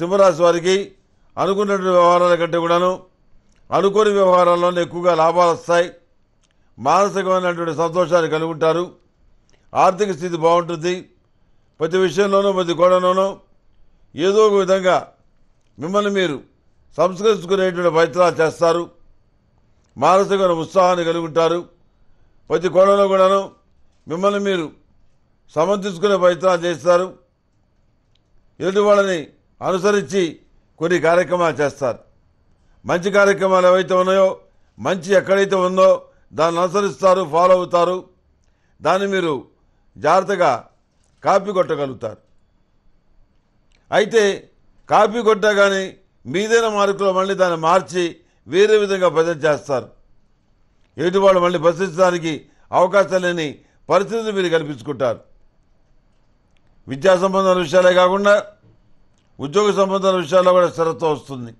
సింహరాశి వారికి అనుకున్నటువంటి వ్యవహారాల కంటే కూడాను అనుకోని వ్యవహారాల్లోనే ఎక్కువగా లాభాలు వస్తాయి మానసికమైనటువంటి సంతోషాన్ని కలుగుంటారు ఆర్థిక స్థితి బాగుంటుంది ప్రతి విషయంలోనూ ప్రతి గోడలోనూ ఏదో ఒక విధంగా మిమ్మల్ని మీరు సంస్కరించుకునేటువంటి ప్రయత్నాలు చేస్తారు మానసికమైన ఉత్సాహాన్ని కలుగుంటారు ప్రతి కోణంలో కూడాను మిమ్మల్ని మీరు సమర్థించుకునే ప్రయత్నాలు చేస్తారు ఎదుటి వాళ్ళని అనుసరించి కొన్ని కార్యక్రమాలు చేస్తారు మంచి కార్యక్రమాలు ఏవైతే ఉన్నాయో మంచి ఎక్కడైతే ఉందో దాన్ని అనుసరిస్తారు ఫాలో అవుతారు దాన్ని మీరు జాగ్రత్తగా కాపీ కొట్టగలుగుతారు అయితే కాపీ కొట్టా కానీ మీదైన మార్కులో మళ్ళీ దాన్ని మార్చి వేరే విధంగా ప్రజెంట్ చేస్తారు ఎదుటి వాళ్ళు మళ్ళీ ప్రశ్నించడానికి అవకాశం లేని పరిస్థితులు మీరు కల్పించుకుంటారు విద్యా సంబంధమైన విషయాలే కాకుండా ఉద్యోగ సంబంధాల విషయాల్లో కూడా స్థిరత్వం వస్తుంది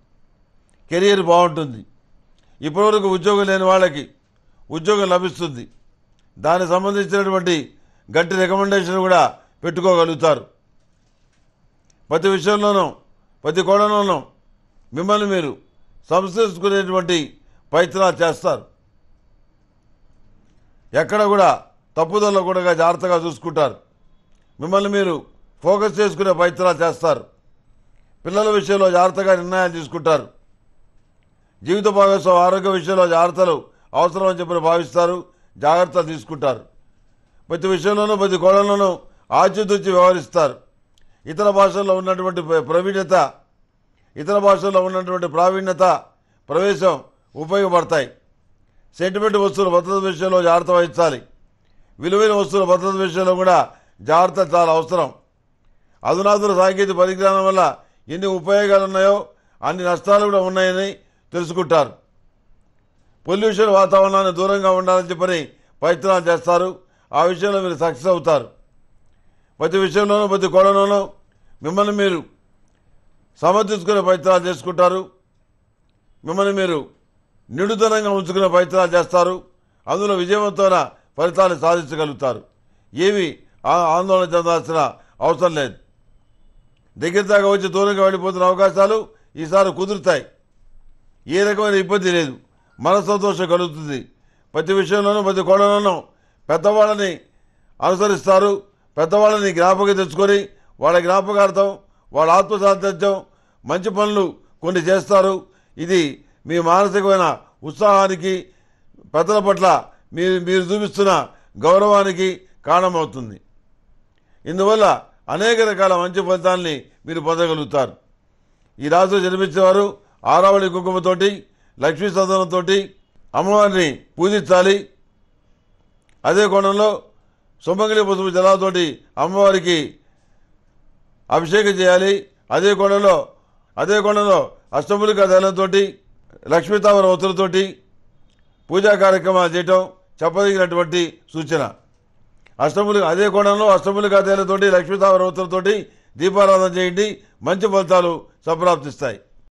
కెరీర్ బాగుంటుంది ఇప్పటివరకు ఉద్యోగం లేని వాళ్ళకి ఉద్యోగం లభిస్తుంది దానికి సంబంధించినటువంటి గట్టి రికమెండేషన్ కూడా పెట్టుకోగలుగుతారు ప్రతి విషయంలోనూ ప్రతి కోణంలోనూ మిమ్మల్ని మీరు సంస్కరించుకునేటువంటి ప్రయత్నాలు చేస్తారు ఎక్కడ కూడా తప్పుదల కూడా జాగ్రత్తగా చూసుకుంటారు మిమ్మల్ని మీరు ఫోకస్ చేసుకునే ప్రయత్నాలు చేస్తారు పిల్లల విషయంలో జాగ్రత్తగా నిర్ణయాలు తీసుకుంటారు జీవిత భాగస్వామి ఆరోగ్య విషయంలో జాగ్రత్తలు అవసరం అని చెప్పి భావిస్తారు జాగ్రత్తలు తీసుకుంటారు ప్రతి విషయంలోనూ ప్రతి కోణంలోనూ ఆచితూచి వ్యవహరిస్తారు ఇతర భాషల్లో ఉన్నటువంటి ప్రవీణ్యత ఇతర భాషల్లో ఉన్నటువంటి ప్రావీణ్యత ప్రవేశం ఉపయోగపడతాయి సెంటిమెంట్ వస్తువుల భద్రత విషయంలో జాగ్రత్త వహించాలి విలువైన వస్తువుల భద్రత విషయంలో కూడా జాగ్రత్త చాలా అవసరం అధునాతుల సాంకేతిక పరిజ్ఞానం వల్ల ఎన్ని ఉపయోగాలు ఉన్నాయో అన్ని నష్టాలు కూడా ఉన్నాయని తెలుసుకుంటారు పొల్యూషన్ వాతావరణాన్ని దూరంగా ఉండాలని చెప్పని ప్రయత్నాలు చేస్తారు ఆ విషయంలో మీరు సక్సెస్ అవుతారు ప్రతి విషయంలోనూ ప్రతి కోణంలోనూ మిమ్మల్ని మీరు సమర్థించుకునే ప్రయత్నాలు చేసుకుంటారు మిమ్మల్ని మీరు నిడుదనంగా ఉంచుకునే ప్రయత్నాలు చేస్తారు అందులో విజయవంతమైన ఫలితాలు సాధించగలుగుతారు ఏవి ఆందోళన చెందాల్సిన అవసరం లేదు దగ్గర దాకా వచ్చి దూరంగా వెళ్ళిపోతున్న అవకాశాలు ఈసారి కుదురుతాయి ఏ రకమైన ఇబ్బంది లేదు మన సంతోషం కలుగుతుంది ప్రతి విషయంలోనూ ప్రతి కోణంలోనూ పెద్దవాళ్ళని అనుసరిస్తారు పెద్దవాళ్ళని జ్ఞాపకం తెచ్చుకొని వాళ్ళ జ్ఞాపకార్థం వాళ్ళ ఆత్మసాధ్యం మంచి పనులు కొన్ని చేస్తారు ఇది మీ మానసికమైన ఉత్సాహానికి పెద్దల పట్ల మీరు మీరు చూపిస్తున్న గౌరవానికి కారణమవుతుంది ఇందువల్ల అనేక రకాల మంచి ఫలితాలని మీరు పొందగలుగుతారు ఈ రాశిలో జన్మించేవారు ఆరావళి కుంకుమతోటి లక్ష్మీ సదనంతోటి అమ్మవారిని పూజించాలి అదే కోణంలో సుమంగళి పుసుమ జలాలతోటి అమ్మవారికి అభిషేకం చేయాలి అదే కోణంలో అదే కోణంలో అష్టములిక దళంతో లక్ష్మీతామర ఒత్తులతోటి పూజా కార్యక్రమాలు చేయటం చెప్పదగినటువంటి సూచన అష్టములు అదే కోణంలో అష్టములు గదేలతోటి లక్ష్మీ దీపారాధన చేయండి మంచి ఫలితాలు సంప్రాప్తిస్తాయి